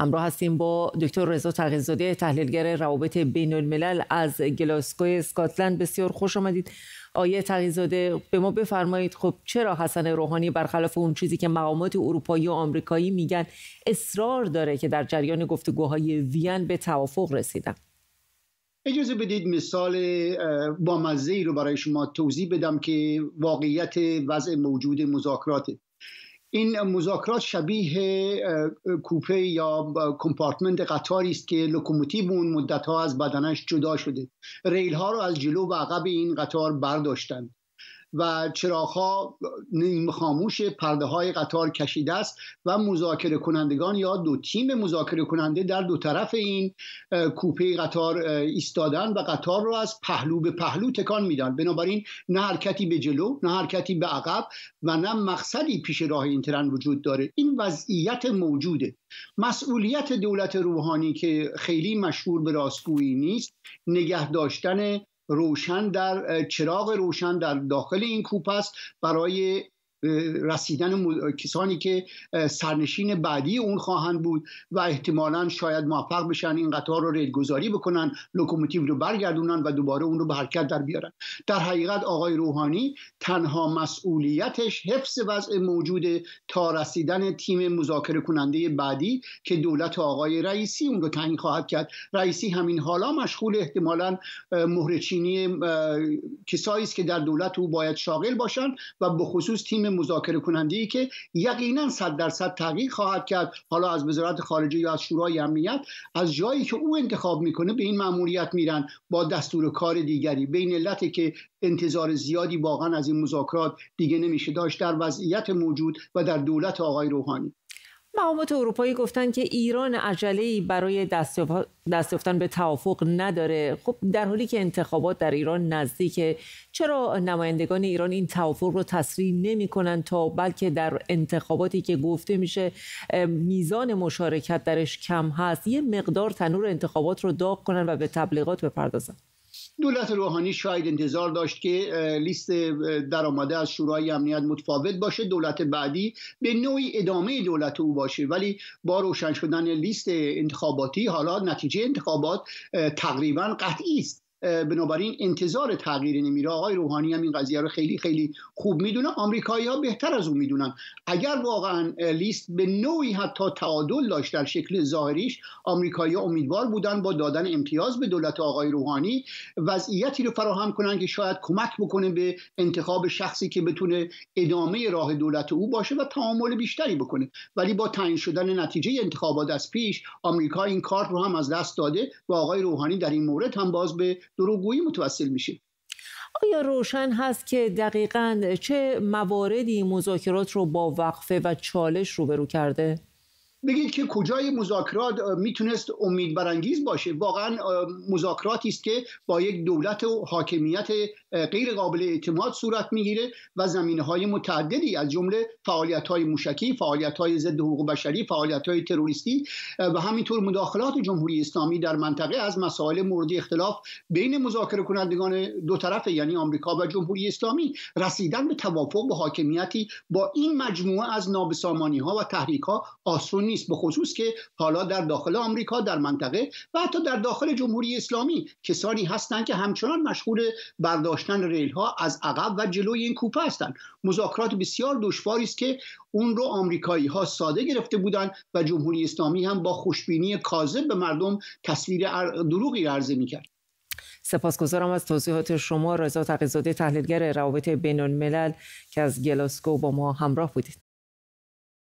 همراه هستیم با دکتر رضا تغیزاده تحلیلگر روابط بین الملل از گلاسکو اسکاتلند بسیار خوش آمدید آیه تغیزاده به ما بفرمایید خب چرا حسن روحانی برخلاف اون چیزی که مقامات اروپایی و آمریکایی میگن اصرار داره که در جریان گفتگوهای وین به توافق رسیدن اجازه بدید مثال مزه ای رو برای شما توضیح بدم که واقعیت وضع موجود مذاکراته این مذاکرات شبیه کوپه یا کمپارتمنت قطاری است که لوکوموتیو اون مدتها از بدنش جدا شده ریل ها رو از جلو و عقب این قطار برداشتند و ها نیم خاموش پرده های قطار کشیده است و مذاکره کنندگان یا دو تیم مذاکره کننده در دو طرف این کوپه قطار ایستادن و قطار رو از پهلو به پهلو تکان میدن بنابراین نه حرکتی به جلو نه حرکتی به عقب و نه مقصدی پیش راه این ترن وجود داره این وضعیت موجوده مسئولیت دولت روحانی که خیلی مشهور به راستگویی نیست نگه داشتن روشن در چراغ روشن در داخل این کوپ است برای رسیدن کسانی که سرنشین بعدی اون خواهند بود و احتمالا شاید موفق بشن این قطار رو ریلگذاری بکنن لوکوموتیو رو برگردونن و دوباره اون رو به حرکت در بیارن در حقیقت آقای روحانی تنها مسئولیتش حفظ وضع موجود تا رسیدن تیم مذاکره کننده بعدی که دولت آقای رئیسی اون رو تعیین خواهد کرد رئیسی همین حالا مشغول احتمالا مهرچینی کسایی است که در دولت او باید شاغل باشن و به خصوص تیم مذاکره کننده ای که یقینا صد درصد تغییر خواهد کرد حالا از وزارت خارجه یا از شورای امنیت از جایی که او انتخاب میکنه به این ماموریت میرن با دستور کار دیگری بین این که انتظار زیادی واقعا از این مذاکرات دیگه نمیشه داشت در وضعیت موجود و در دولت آقای روحانی مقامات اروپایی گفتن که ایران عجله برای دست یافتن به توافق نداره خب در حالی که انتخابات در ایران نزدیکه چرا نمایندگان ایران این توافق رو تسریع نمی کنند تا بلکه در انتخاباتی که گفته میشه میزان مشارکت درش کم هست یه مقدار تنور انتخابات رو داغ کنن و به تبلیغات بپردازن دولت روحانی شاید انتظار داشت که لیست درآمده از شورای امنیت متفاوت باشه دولت بعدی به نوعی ادامه دولت او باشه ولی با روشن شدن لیست انتخاباتی حالا نتیجه انتخابات تقریبا قطعی است بنابراین انتظار تغییر نمیره آقای روحانی هم این قضیه رو خیلی خیلی خوب میدونه آمریکایی ها بهتر از اون میدونن اگر واقعا لیست به نوعی حتی تعادل داشت در شکل ظاهریش آمریکایی ها امیدوار بودن با دادن امتیاز به دولت آقای روحانی وضعیتی رو فراهم کنن که شاید کمک بکنه به انتخاب شخصی که بتونه ادامه راه دولت او باشه و تعامل بیشتری بکنه ولی با تعیین شدن نتیجه انتخابات از پیش آمریکا این کار رو هم از دست داده و آقای روحانی در این مورد هم باز به دروغگویی متوسل میشه آیا روشن هست که دقیقا چه مواردی مذاکرات رو با وقفه و چالش روبرو کرده؟ بگید که کجای مذاکرات میتونست امید برانگیز باشه واقعا مذاکراتی است که با یک دولت و حاکمیت غیر قابل اعتماد صورت میگیره و زمینه های متعددی از جمله فعالیت های موشکی فعالیت های ضد حقوق بشری فعالیت های تروریستی و همینطور مداخلات جمهوری اسلامی در منطقه از مسائل مورد اختلاف بین مذاکره کنندگان دو طرف یعنی آمریکا و جمهوری اسلامی رسیدن به توافق با حاکمیتی با این مجموعه از نابسامانی ها و تحریک ها آسون نیست به که حالا در داخل آمریکا در منطقه و حتی در داخل جمهوری اسلامی کسانی هستند که همچنان مشغول برداشتن ریل ها از عقب و جلوی این کوپه هستند مذاکرات بسیار دشواری است که اون رو آمریکایی ها ساده گرفته بودند و جمهوری اسلامی هم با خوشبینی کاذب به مردم تصویر دروغی عرضه میکرد سپاسگزارم از توضیحات شما رضا تقیزاده تحلیلگر روابط بین که از گلاسکو با ما همراه بودید